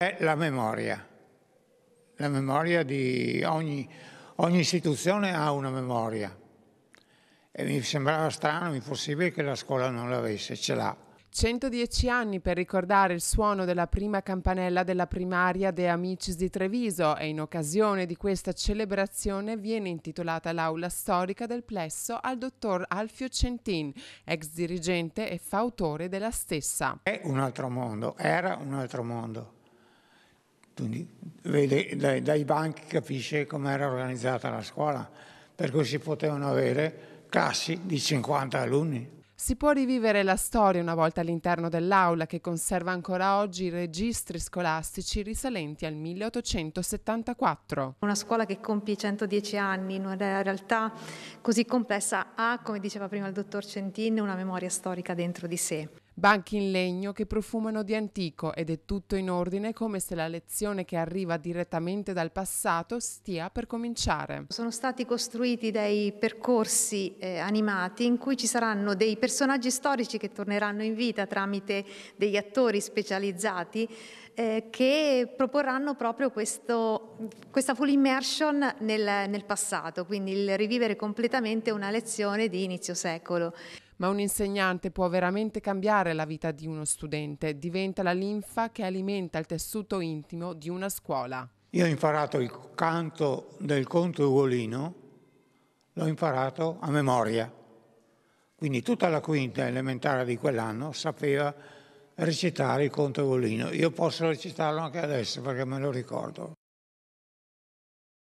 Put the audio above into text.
è la memoria. La memoria di ogni, ogni istituzione ha una memoria. E mi sembrava strano, impossibile che la scuola non l'avesse, ce l'ha. 110 anni per ricordare il suono della prima campanella della primaria De Amicis di Treviso e in occasione di questa celebrazione viene intitolata l'aula storica del plesso al dottor Alfio Centin, ex dirigente e fautore della stessa. È un altro mondo, era un altro mondo. Quindi vede, dai, dai banchi capisce com'era organizzata la scuola, per cui si potevano avere classi di 50 alunni. Si può rivivere la storia una volta all'interno dell'aula che conserva ancora oggi i registri scolastici risalenti al 1874. Una scuola che compie 110 anni in una realtà così complessa ha, come diceva prima il dottor Centin, una memoria storica dentro di sé. Banchi in legno che profumano di antico ed è tutto in ordine come se la lezione che arriva direttamente dal passato stia per cominciare. Sono stati costruiti dei percorsi eh, animati in cui ci saranno dei personaggi storici che torneranno in vita tramite degli attori specializzati eh, che proporranno proprio questo, questa full immersion nel, nel passato, quindi il rivivere completamente una lezione di inizio secolo ma un insegnante può veramente cambiare la vita di uno studente, diventa la linfa che alimenta il tessuto intimo di una scuola. Io ho imparato il canto del conte Ugolino, l'ho imparato a memoria. Quindi tutta la quinta elementare di quell'anno sapeva recitare il conte Ugolino. Io posso recitarlo anche adesso perché me lo ricordo.